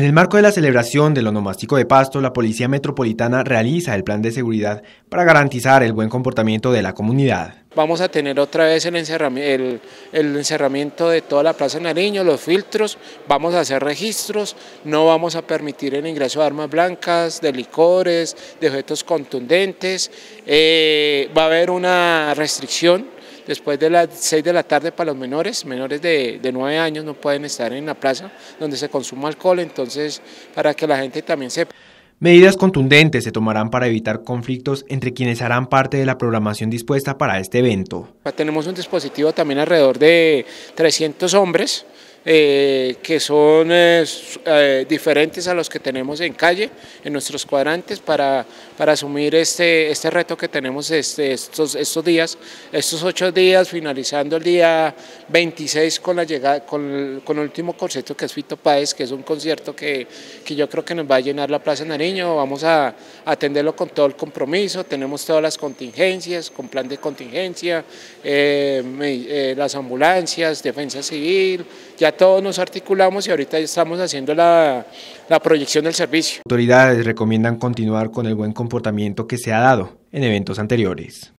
En el marco de la celebración del onomástico de Pasto, la Policía Metropolitana realiza el plan de seguridad para garantizar el buen comportamiento de la comunidad. Vamos a tener otra vez el, encerramiento de toda la Plaza Nariño, los filtros, vamos a hacer registros, no vamos a permitir el ingreso de armas blancas, de licores, de objetos contundentes, eh, va a haber una restricción después de las 6 de la tarde para los menores, menores de, 9 años no pueden estar en la plaza donde se consuma alcohol, entonces para que la gente también sepa. Medidas contundentes se tomarán para evitar conflictos entre quienes harán parte de la programación dispuesta para este evento. Tenemos un dispositivo también alrededor de 300 hombres eh, que son eh, eh, diferentes a los que tenemos en calle, en nuestros cuadrantes, para, para asumir este, este reto que tenemos este, estos, estos días, estos ocho días, finalizando el día 26 con la llegada, con, con el último concierto que es Fito Páez, que es un concierto que, yo creo que nos va a llenar la Plaza Nariño, vamos a atenderlo con todo el compromiso, tenemos todas las contingencias, con plan de contingencia, las ambulancias, defensa civil, ya todos nos articulamos y ahorita estamos haciendo la, la proyección del servicio. Autoridades recomiendan continuar con el buen comportamiento que se ha dado en eventos anteriores.